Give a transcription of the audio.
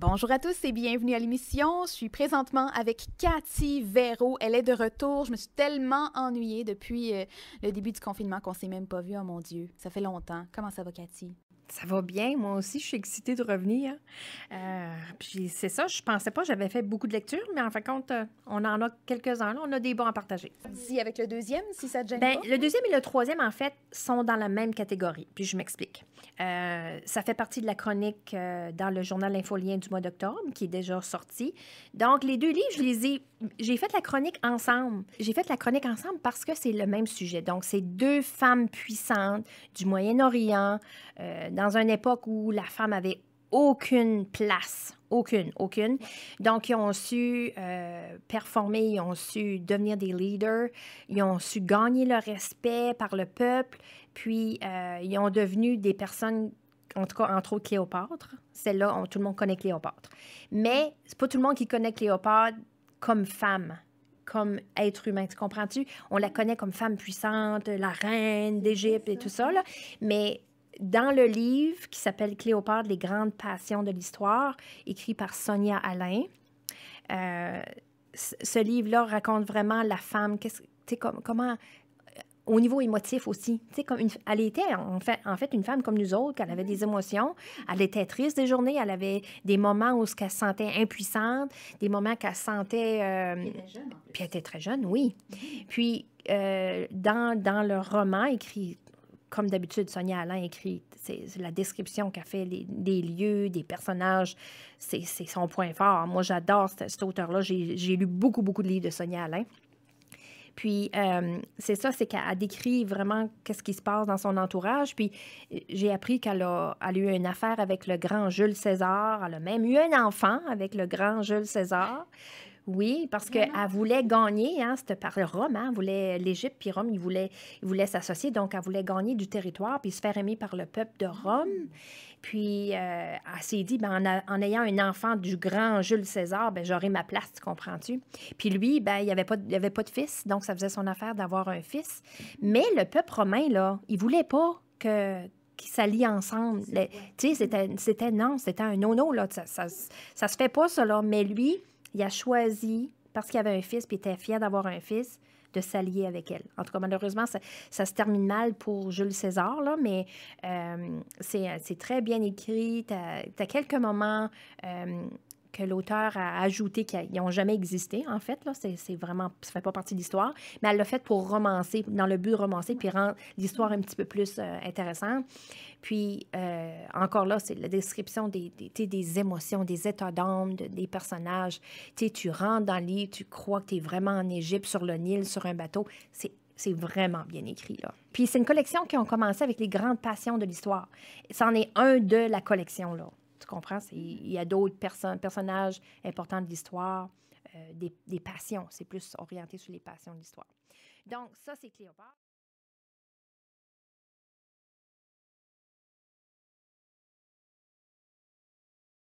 Bonjour à tous et bienvenue à l'émission. Je suis présentement avec Cathy Véro. Elle est de retour. Je me suis tellement ennuyée depuis euh, le début du confinement qu'on s'est même pas vu. Oh mon Dieu, ça fait longtemps. Comment ça va, Cathy? Ça va bien, moi aussi, je suis excitée de revenir. Euh, puis c'est ça, je pensais pas, j'avais fait beaucoup de lectures, mais en fin de compte, euh, on en a quelques-uns, on a des bons à partager. Si avec le deuxième, si ça te gêne ben, Le deuxième et le troisième, en fait, sont dans la même catégorie, puis je m'explique. Euh, ça fait partie de la chronique dans le journal Infolien du mois d'octobre, qui est déjà sorti. Donc, les deux livres, je les ai... J'ai fait la chronique ensemble. J'ai fait la chronique ensemble parce que c'est le même sujet. Donc, c'est deux femmes puissantes du Moyen-Orient, dans une époque où la femme avait aucune place, aucune, aucune. Donc, ils ont su euh, performer, ils ont su devenir des leaders, ils ont su gagner le respect par le peuple, puis euh, ils ont devenu des personnes, en tout cas, entre autres Cléopâtre. Celle-là, tout le monde connaît Cléopâtre. Mais c'est pas tout le monde qui connaît Cléopâtre comme femme comme être humain, tu comprends-tu? On la connaît comme femme puissante, la reine d'Égypte et tout ça, mais dans le livre qui s'appelle Cléopâtre, les grandes passions de l'histoire, écrit par Sonia Alain, euh, ce livre-là raconte vraiment la femme, comme, comment, euh, au niveau émotif aussi. Comme elle était en fait, en fait une femme comme nous autres, qu'elle avait des émotions, elle était triste des journées, elle avait des moments où elle se sentait impuissante, des moments qu'elle sentait... Euh, elle était jeune, Puis elle était très jeune, oui. Puis dans, dans le roman écrit comme d'habitude, Sonia Alain écrit, c'est la description qu'a fait des lieux, des personnages, c'est son point fort. Moi, j'adore cet, auteur-là. J'ai lu beaucoup, beaucoup de livres de Sonia Alain. Puis, euh, c'est ça, c'est qu'elle décrit vraiment qu'est-ce qui se passe dans son entourage. Puis, j'ai appris qu'elle a, a, eu une affaire avec le grand Jules César. Elle a même eu un enfant avec le grand Jules César. Oui, parce qu'elle voulait gagner, hein, c'était par Rome, hein, voulait l'Égypte puis Rome, ils voulaient, s'associer, donc elle voulait gagner du territoire puis se faire aimer par le peuple de ah! Rome. Puis euh, elle s'est dit, ben, en, ayant un enfant du grand Jules César, ben, j'aurai ma place, tu comprends-tu? Puis lui, ben, il n'y avait, pas, avait pas de fils, donc ça faisait son affaire d'avoir un fils. Mais le peuple romain, là, il voulait pas que qui s'allient ensemble. Tu sais, c'était non, c'était un non là. Ça, ça, se fait pas, ça, Mais lui, il a choisi, parce qu'il avait un fils, puis il était fier d'avoir un fils, de s'allier avec elle. En tout cas, malheureusement, ça, se termine mal pour Jules César, là, mais euh, euh, c'est très bien écrit. Tu as, quelques moments euh, que l'auteur a ajouté, qu'ils n'ont jamais existé, en fait. Là, c'est, vraiment, fait pas partie de l'histoire. Mais elle l'a fait pour romancer, dans le but de romancer, puis rendre l'histoire un petit peu plus euh, intéressante. Puis, euh, encore là, c'est la description des, des, émotions, des états d'âme, des personnages. tu rentres dans l'île, tu crois que tu es vraiment en Égypte, sur le Nil, sur un bateau. C'est vraiment bien écrit, là. Puis c'est une collection qui a commencé avec les grandes passions de l'histoire. C'en est un de la collection, là. Tu comprends? Mm-hmm. Il y a d'autres personnages importants de l'histoire, euh, des, des passions. C'est plus orienté sur les passions de l'histoire. Donc, ça, c'est Cléopâtre.